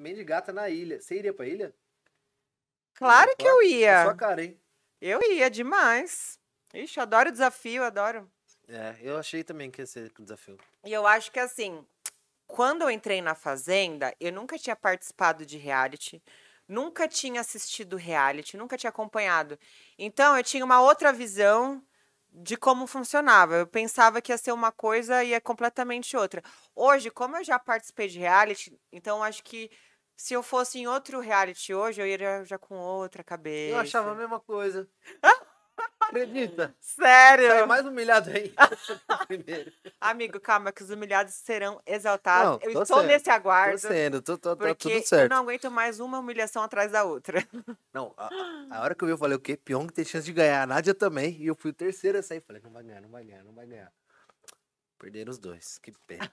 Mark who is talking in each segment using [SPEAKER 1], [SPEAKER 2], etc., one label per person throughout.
[SPEAKER 1] Mendigata na ilha. Você iria pra ilha? Claro que eu ia. sua cara, hein? Eu ia demais. Ixi, adoro desafio, adoro. É, eu achei também que ia ser um desafio.
[SPEAKER 2] E eu acho que assim, quando eu entrei na Fazenda, eu nunca tinha participado de reality, nunca tinha assistido reality, nunca tinha acompanhado. Então eu tinha uma outra visão de como funcionava. Eu pensava que ia ser uma coisa e é completamente outra. Hoje, como eu já participei de reality, então acho que se eu fosse em outro reality hoje, eu iria já com outra cabeça. Eu achava a mesma coisa.
[SPEAKER 1] Acredita?
[SPEAKER 2] Sério? Saiu mais humilhado aí. Amigo, calma, que os humilhados serão exaltados. Não, eu estou sendo, nesse aguardo. Tô sendo, tô, tô, tá tudo certo. Eu não aguento mais uma humilhação atrás da outra.
[SPEAKER 1] Não, a, a hora que eu vi, eu falei, o quê? Pyong tem chance de ganhar, a Nádia também. E eu fui o terceiro a sair. Falei, não vai ganhar, não vai ganhar, não vai ganhar. Perderam os dois, que pena.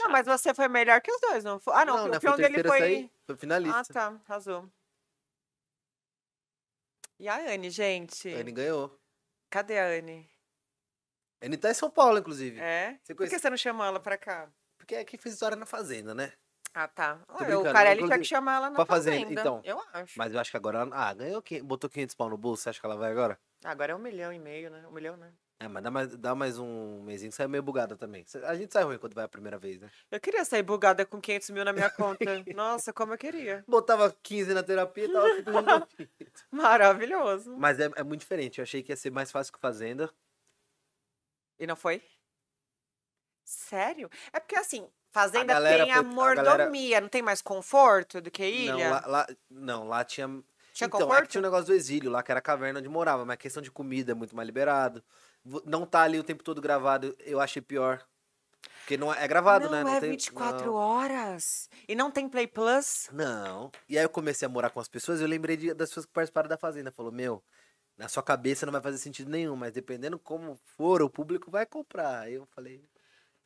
[SPEAKER 2] Não, mas você foi melhor que os dois, não foi? Ah, não, não o né, Pyong ele foi... foi finalista. Ah, tá, arrasou. E a Anne, gente? A Anne ganhou. Cadê a Anne? A Anne tá em São Paulo, inclusive. É? Você conhece... Por que você não chamou ela pra cá? Porque é quem fez história na Fazenda, né? Ah, tá. Ué, o Carelli inclusive... tinha que chamar ela na pra fazenda. fazenda. Então, eu acho.
[SPEAKER 1] Mas eu acho que agora ela... Ah, ganhou... Botou 500 pau no bolso, você acha que ela vai agora?
[SPEAKER 2] Agora é um milhão e meio, né? Um milhão, né?
[SPEAKER 1] É, mas dá mais, dá mais um mesinho que sai meio bugada também. A gente sai ruim quando vai a primeira vez, né?
[SPEAKER 2] Eu queria sair bugada com 500 mil na minha conta. Nossa, como eu queria. Botava 15 na terapia e tava tudo Maravilhoso.
[SPEAKER 1] Mas é, é muito diferente. Eu achei que ia ser mais fácil que Fazenda.
[SPEAKER 2] E não foi? Sério? É porque assim, Fazenda A galera tem a a mordomia, galera- não tem mais
[SPEAKER 1] conforto do que ilha? Não, lá, lá- não, lá tinha. Tinha então, é que tinha o negócio do exílio, lá que era a caverna onde morava, mas a questão de comida é muito mais liberado não tá ali o tempo todo gravado, eu achei pior. Porque não é, é gravado, não, né? Não é tem, 24 não.
[SPEAKER 2] horas.
[SPEAKER 1] E não tem Play Plus? Não. E aí eu comecei a morar com as pessoas, eu lembrei de, das pessoas que participaram da Fazenda. Falou, meu, na sua cabeça não vai fazer sentido nenhum, mas dependendo como for, o público vai comprar. Eu falei.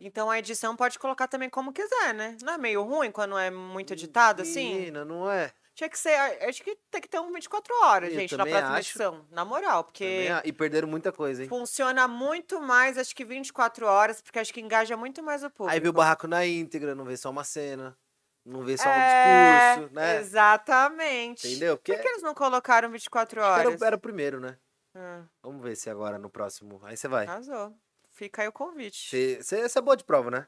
[SPEAKER 1] Então a edição pode
[SPEAKER 2] colocar também como
[SPEAKER 1] quiser, né? Não é meio ruim quando é muito hum, editado
[SPEAKER 2] assim? Menina, não é. Tinha que ser. Acho que tem que ter um 24 horas, gente, na próxima acho... edição. Na moral, porque. Também, e
[SPEAKER 1] perderam muita coisa, hein?
[SPEAKER 2] Funciona muito mais, acho que 24 horas, porque acho que engaja muito mais o público. Aí vê o barraco
[SPEAKER 1] na íntegra, não vê só uma cena. Não vê só é... um discurso, né?
[SPEAKER 2] Exatamente. Entendeu? Porque... Por que eles não colocaram 24 horas? Era, era, o primeiro, né? Hum.
[SPEAKER 1] Vamos ver se agora no próximo. Aí você vai.
[SPEAKER 2] Arrasou. Fica aí o convite.
[SPEAKER 1] Você é boa de prova, né?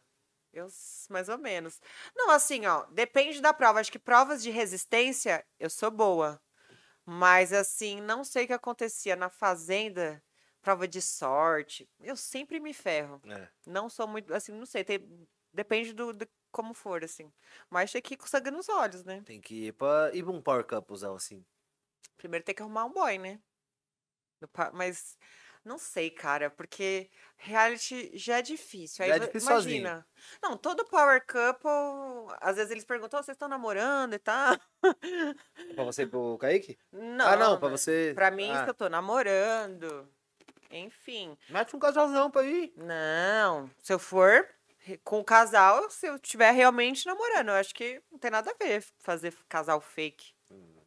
[SPEAKER 2] Eu, mais ou menos. Não, assim, ó, depende da prova. Acho que provas de resistência, eu sou boa. Mas, assim, não sei o que acontecia. Na fazenda, prova de sorte, eu sempre me ferro. É. Não sou muito, assim, não sei. Tem, depende do, do, como for, assim. Mas tem que ir com sangue nos olhos, né?
[SPEAKER 1] Tem que ir pra, ir pra um power usar assim.
[SPEAKER 2] Primeiro tem que arrumar um boy, né? Mas não sei, cara, porque reality já é difícil. Já é difícil imagina. Sozinho. Não, todo power couple, às vezes eles perguntam, oh, vocês estão namorando e tal.
[SPEAKER 1] É pra você e pro Kaique? Não. Ah, não, pra você. Pra mim, ah. eu tô
[SPEAKER 2] namorando. Enfim. Mete um casalzão pra ir. Não. Se eu for com o casal, se eu estiver realmente namorando. Eu acho que não tem nada
[SPEAKER 1] a ver fazer casal fake.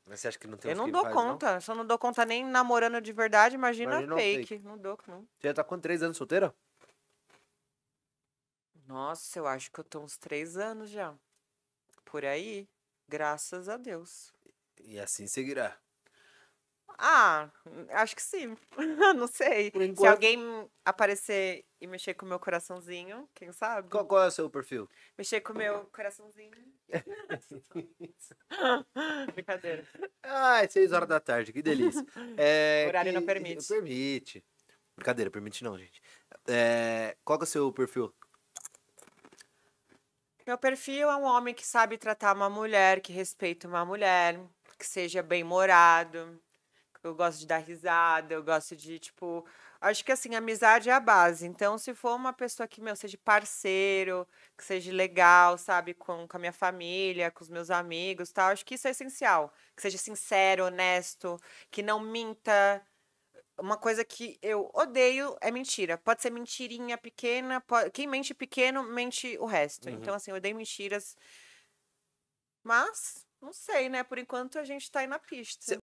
[SPEAKER 1] Mas você acha que não tem Eu não dou faz, conta.
[SPEAKER 2] Não? Só não dou conta nem namorando de verdade, imagina, imagina fake. fake. Não dou,
[SPEAKER 1] não. Você já tá com três anos solteira?
[SPEAKER 2] Nossa, eu acho que eu tô uns três anos já. Por aí. Graças a Deus.
[SPEAKER 1] E assim seguirá.
[SPEAKER 2] Ah, acho que sim. não sei. Enquanto... Se alguém aparecer e mexer com o meu coraçãozinho,
[SPEAKER 1] quem sabe? Qual, qual é o seu perfil?
[SPEAKER 2] Mexer com o meu coraçãozinho.
[SPEAKER 1] Brincadeira. Ah, é seis horas da tarde, que delícia. É, horário que... não permite. Permite. Brincadeira, permite não, gente. É, qual é o seu perfil?
[SPEAKER 2] Meu perfil é um homem que sabe tratar uma mulher, que respeita uma mulher, que seja bem morado, eu gosto de dar risada, eu gosto de, tipo. Acho que assim, amizade é a base. Então, se for uma pessoa que, meu, seja parceiro, que seja legal, sabe, com, com a minha família, com os meus amigos tal, acho que isso é essencial. Que seja sincero, honesto, que não minta. Uma coisa que eu odeio é mentira. Pode ser mentirinha pequena. Pode... Quem mente pequeno, mente o resto. Uhum. Então, assim, eu odeio mentiras. Mas, não sei, né? Por enquanto a gente tá aí na pista.